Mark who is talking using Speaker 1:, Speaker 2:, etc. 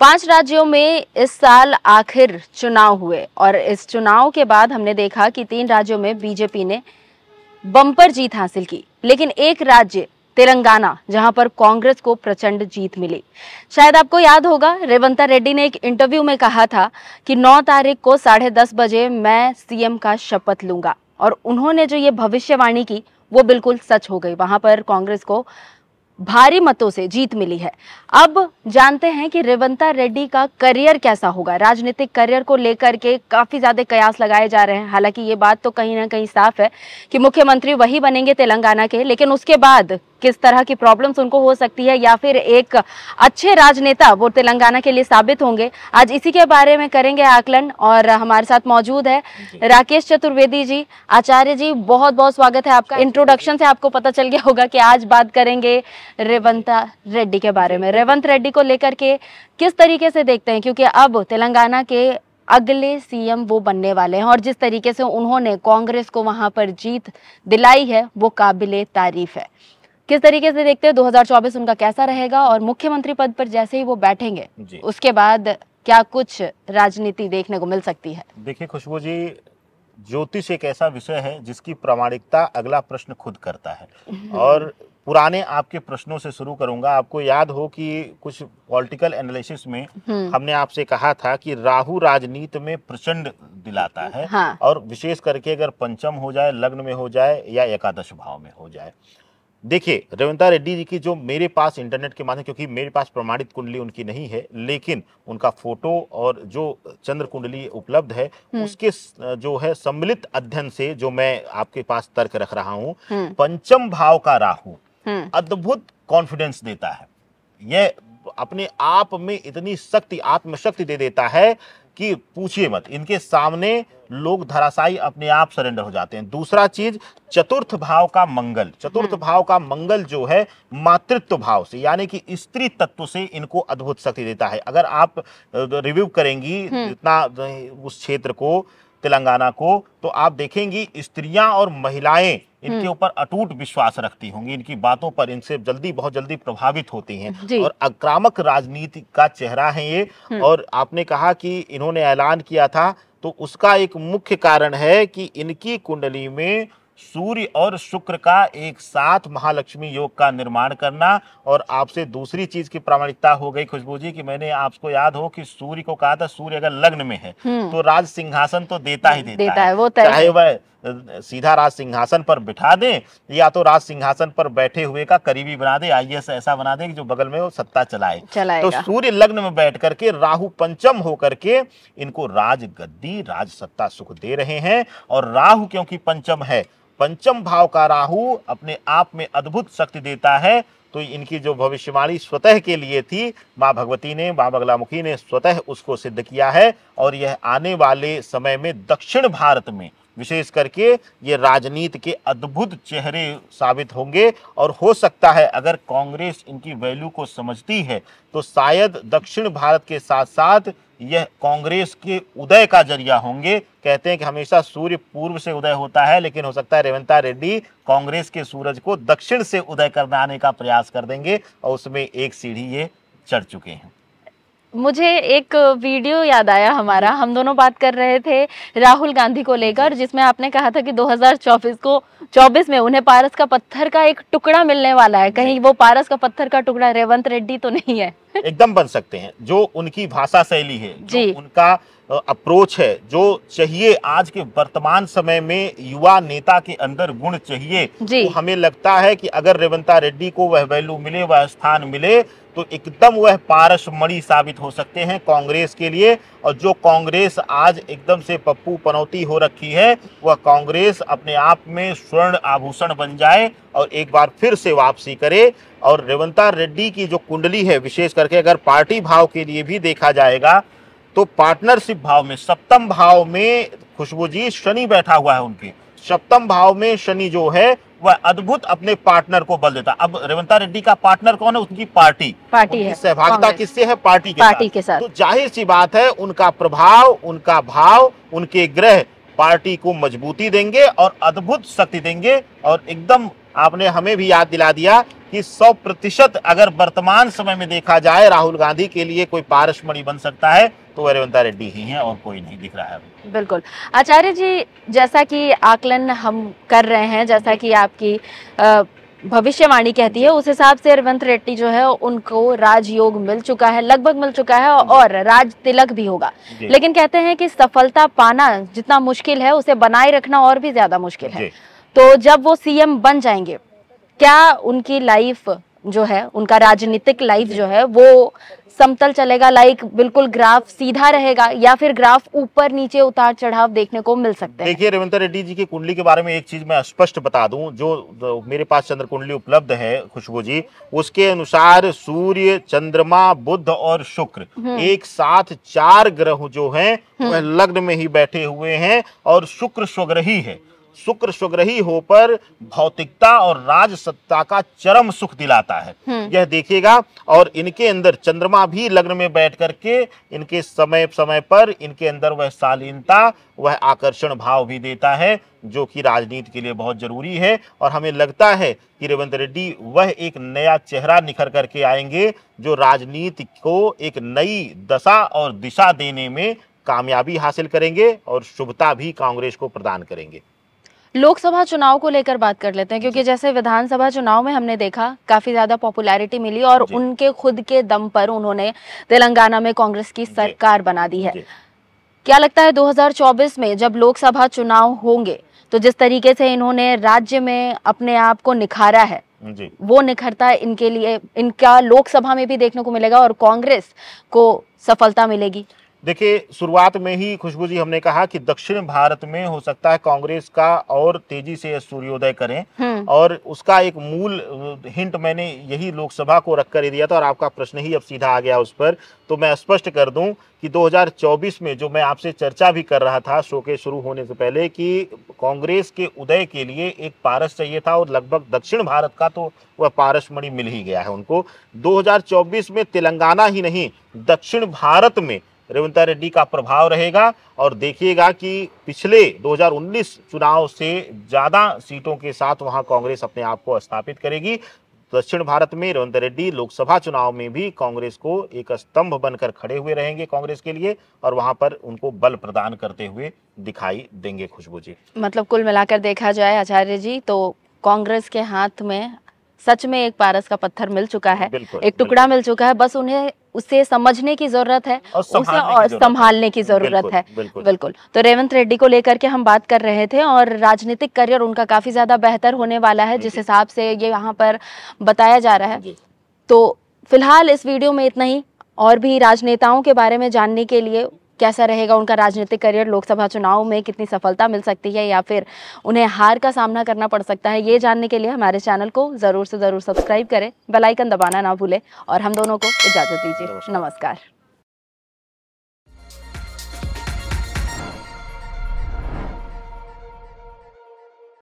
Speaker 1: पांच राज्यों में इस साल आखिर चुनाव हुए और इस चुनाव के बाद हमने देखा कि तीन राज्यों में बीजेपी ने बम्पर जीत हासिल की लेकिन एक राज्य तेलंगाना जहां पर कांग्रेस को प्रचंड जीत मिली शायद आपको याद होगा रेवंता रेड्डी ने एक इंटरव्यू में कहा था कि 9 तारीख को साढ़े दस बजे मैं सीएम का शपथ लूंगा और उन्होंने जो ये भविष्यवाणी की वो बिल्कुल सच हो गई वहां पर कांग्रेस को भारी मतों से जीत मिली है अब जानते हैं कि रेवंता रेड्डी का करियर कैसा होगा राजनीतिक करियर को लेकर के काफी ज्यादा कयास लगाए जा रहे हैं हालांकि ये बात तो कहीं ना कहीं साफ है कि मुख्यमंत्री वही बनेंगे तेलंगाना के लेकिन उसके बाद किस तरह की प्रॉब्लम्स उनको हो सकती है या फिर एक अच्छे राजनेता वो तेलंगाना के लिए साबित होंगे आज इसी के बारे में करेंगे आकलन और हमारे साथ मौजूद है राकेश चतुर्वेदी जी आचार्य जी बहुत बहुत स्वागत है आपका इंट्रोडक्शन से आपको पता चल गया होगा कि आज बात करेंगे रेवंता रेड्डी के बारे में रेवंत रेड्डी को लेकर के किस तरीके से देखते हैं क्योंकि अब तेलंगाना के अगले सीएम वो बनने वाले हैं और जिस तरीके से उन्होंने कांग्रेस को वहां पर जीत दिलाई है वो काबिल तारीफ है किस तरीके से देखते हैं 2024 उनका कैसा रहेगा और मुख्यमंत्री पद पर जैसे ही वो बैठेंगे उसके बाद क्या कुछ राजनीति देखने को
Speaker 2: मिल सकती है देखिए खुशबू जी ज्योतिष एक ऐसा विषय है जिसकी प्रामाणिकता अगला प्रश्न खुद करता है हम्म। और पुराने आपके प्रश्नों से शुरू करूंगा आपको याद हो कि कुछ पॉलिटिकल एनालिसिस में हम्म। हमने आपसे कहा था कि राहु राजनीति में प्रचंड दिलाता है हाँ। और विशेष करके अगर पंचम हो जाए लग्न में हो जाए या एकादश भाव में हो जाए देखिए रविंद्रा रेड्डी जी की जो मेरे पास इंटरनेट के माध्यम क्योंकि मेरे पास प्रमाणित कुंडली उनकी नहीं है लेकिन उनका फोटो और जो चंद्र कुंडली उपलब्ध है हम्म। उसके जो है सम्मिलित अध्ययन से जो मैं आपके पास तर्क रख रहा हूँ हम्म। पंचम भाव का राहु हम्म। अद्भुत कॉन्फिडेंस देता है यह अपने आप में इतनी शक्ति आत्मशक्ति दे देता है कि पूछिए मत इनके सामने लोग धराशाई अपने आप सरेंडर हो जाते हैं दूसरा चीज चतुर्थ भाव का मंगल चतुर्थ हम्म। भाव का मंगल जो है मातृत्व भाव से यानी कि स्त्री तत्व से इनको अद्भुत शक्ति देता है अगर आप रिव्यू करेंगी हम्म। इतना उस क्षेत्र को तेलंगाना को तो आप देखेंगी स्त्रियां और महिलाएं इनके हम्म। ऊपर अटूट विश्वास रखती होंगी इनकी बातों पर इनसे जल्दी बहुत जल्दी प्रभावित होती हैं और आक्रामक राजनीति का चेहरा है ये हम्म। और आपने कहा कि इन्होंने ऐलान किया था तो उसका एक मुख्य कारण है कि इनकी कुंडली में सूर्य और शुक्र का एक साथ महालक्ष्मी योग का निर्माण करना और आपसे दूसरी चीज की प्रामाणिकता हो गई खुशबू जी की मैंने आपको याद हो कि सूर्य को कहा था सूर्य अगर लग्न में है हम्म। तो राज सिंहासन तो देता ही देता, देता है, है वो चाहे वह सीधा राज सिंहासन पर बिठा दे या तो राज सिंहासन पर बैठे हुए का करीबी बना दे एस ऐसा बना दे जो बगल में वो सत्ता चलाए तो सूर्य लग्न में बैठ करके राहु पंचम होकर के इनको राज गद्दी राज सत्ता सुख दे रहे हैं और राहु क्योंकि पंचम है पंचम भाव का राहु अपने आप में अद्भुत शक्ति देता है तो इनकी जो भविष्यवाणी स्वतः के लिए थी माँ भगवती ने माँ बगलामुखी ने स्वतः उसको सिद्ध किया है और यह आने वाले समय में दक्षिण भारत में विशेष करके ये राजनीति के अद्भुत चेहरे साबित होंगे और हो सकता है अगर कांग्रेस इनकी वैल्यू को समझती है तो शायद दक्षिण भारत के साथ साथ यह कांग्रेस के उदय का जरिया होंगे कहते हैं कि हमेशा सूर्य पूर्व से उदय होता है लेकिन हो सकता है रेवंता रेड्डी कांग्रेस के सूरज को दक्षिण से उदय कराने का प्रयास कर देंगे और उसमें एक सीढ़ी ये चढ़ चुके हैं
Speaker 1: मुझे एक वीडियो याद आया हमारा हम दोनों बात कर रहे थे राहुल गांधी को लेकर जिसमें आपने कहा था कि 2024 को 24 में उन्हें पारस का पत्थर का एक टुकड़ा मिलने वाला है कहीं वो पारस का पत्थर का टुकड़ा रेवंत रेड्डी तो नहीं है
Speaker 2: एकदम बन सकते हैं जो उनकी भाषा शैली है जी उनका अप्रोच है जो चाहिए आज के वर्तमान समय में युवा नेता के अंदर गुण चाहिए तो हमें लगता है कि अगर रेवंता रेड्डी को वह वैल्यू मिले वह स्थान मिले तो एकदम वह पारस मणि साबित हो सकते हैं कांग्रेस के लिए और जो कांग्रेस आज एकदम से पप्पू पनौती हो रखी है वह कांग्रेस अपने आप में स्वर्ण आभूषण बन जाए और एक बार फिर से वापसी करे और रेवंता रेड्डी की जो कुंडली है विशेष करके अगर पार्टी भाव के लिए भी देखा जाएगा तो पार्टनरशिप भाव में सप्तम भाव में खुशबू जी शनि बैठा हुआ है उनके सप्तम भाव में शनि जो है वह अद्भुत अपने पार्टनर को बल देता अब रेवंता रेड्डी का पार्टनर कौन है उनकी पार्टी पार्टी है सहभागिता किससे है पार्टी के पार्टी साथ। के साथ तो जाहिर सी बात है उनका प्रभाव उनका भाव उनके ग्रह पार्टी को मजबूती देंगे और अद्भुत शक्ति देंगे और एकदम आपने हमें भी याद दिला दिया कि 100 प्रतिशत अगर वर्तमान समय में देखा जाए राहुल गांधी के लिए कोई पारसमणि बन सकता है तो रेवंता रेड्डी ही हैं और कोई नहीं दिख रहा है
Speaker 1: बिल्कुल आचार्य जी जैसा कि आकलन हम कर रहे हैं जैसा कि आपकी भविष्यवाणी कहती है उस हिसाब से रेवंत रेड्डी जो है उनको राजयोग मिल चुका है लगभग मिल चुका है और राज तिलक भी होगा लेकिन कहते हैं कि सफलता पाना जितना मुश्किल है उसे बनाए रखना और भी ज्यादा मुश्किल है तो जब वो सीएम बन जाएंगे क्या उनकी लाइफ जो है उनका राजनीतिक लाइफ जो है वो समतल चलेगा लाइक बिल्कुल ग्राफ सीधा रहेगा या फिर ग्राफ ऊपर नीचे उतार चढ़ाव देखने को मिल सकते हैं
Speaker 2: देखिए रविंद्र रेड्डी जी की कुंडली के बारे में एक चीज मैं स्पष्ट बता दूं जो मेरे पास चंद्र कुंडली उपलब्ध है खुशबू जी उसके अनुसार सूर्य चंद्रमा बुद्ध और शुक्र हम्म। एक साथ चार ग्रह जो है हम्म। वह लग्न में ही बैठे हुए हैं और शुक्र स्वग्रही है शुक्र सुग्रही होकर भौतिकता और राज सत्ता का चरम सुख दिलाता है हम्म। यह देखिएगा और इनके अंदर चंद्रमा भी लग्न में बैठ करके इनके समय समय पर इनके अंदर वह शालीनता वह आकर्षण भाव भी देता है जो कि राजनीति के लिए बहुत जरूरी है और हमें लगता है कि रेवंत रेड्डी वह एक नया चेहरा निखर करके आएंगे जो राजनीति को एक नई दशा और दिशा देने में कामयाबी हासिल करेंगे और शुभता भी कांग्रेस को प्रदान करेंगे
Speaker 1: लोकसभा चुनाव को लेकर बात कर लेते हैं क्योंकि जैसे विधानसभा चुनाव में हमने देखा काफी ज्यादा पॉपुलैरिटी मिली और उनके खुद के दम पर उन्होंने तेलंगाना में कांग्रेस की सरकार बना दी है क्या लगता है 2024 में जब लोकसभा चुनाव होंगे तो जिस तरीके से इन्होंने राज्य में अपने आप को निखारा है जी। वो निखरता इनके लिए इनका लोकसभा में भी देखने को मिलेगा और कांग्रेस को सफलता मिलेगी
Speaker 2: देखिए शुरुआत में ही खुशबू जी हमने कहा कि दक्षिण भारत में हो सकता है कांग्रेस का और तेजी से सूर्योदय करें हम्म। और उसका एक मूल हिंट मैंने यही लोकसभा को रखकर ही दिया था और आपका प्रश्न ही अब सीधा आ गया उस पर तो मैं स्पष्ट कर दूं कि 2024 में जो मैं आपसे चर्चा भी कर रहा था शो के शुरू होने से पहले कि कांग्रेस के उदय के लिए एक पारस चाहिए था और लगभग दक्षिण भारत का तो वह पारस मणि मिल ही गया है उनको दो में तेलंगाना ही नहीं दक्षिण भारत में रेवंता रेड्डी का प्रभाव रहेगा और देखिएगा कि पिछले 2019 चुनाव से ज़्यादा सीटों के साथ वहां कांग्रेस अपने आप को स्थापित करेगी दक्षिण भारत में रेवंत रेड्डी लोकसभा चुनाव में भी कांग्रेस को एक स्तंभ बनकर खड़े हुए रहेंगे कांग्रेस के लिए और वहां पर उनको बल प्रदान करते हुए दिखाई देंगे खुशबू जी
Speaker 1: मतलब कुल मिलाकर देखा जाए आचार्य जी तो कांग्रेस के हाथ में सच में एक पारस का पत्थर मिल चुका है एक टुकड़ा मिल चुका है बस उन्हें उसे समझने की जरूरत है और उसे और संभालने की जरूरत है बिल्कुल तो रेवंत रेड्डी को लेकर के हम बात कर रहे थे और राजनीतिक करियर उनका काफी ज्यादा बेहतर होने वाला है जिस हिसाब से ये यहाँ पर बताया जा रहा है तो फिलहाल इस वीडियो में इतना ही और भी राजनेताओं के बारे में जानने के लिए कैसा रहेगा उनका राजनीतिक करियर लोकसभा चुनाव में कितनी सफलता मिल सकती है या फिर उन्हें हार का सामना करना पड़ सकता है ये जानने के लिए हमारे चैनल को ज़रूर से ज़रूर सब्सक्राइब करें बेलाइकन दबाना ना भूलें और हम दोनों को इजाज़त दीजिए नमस्कार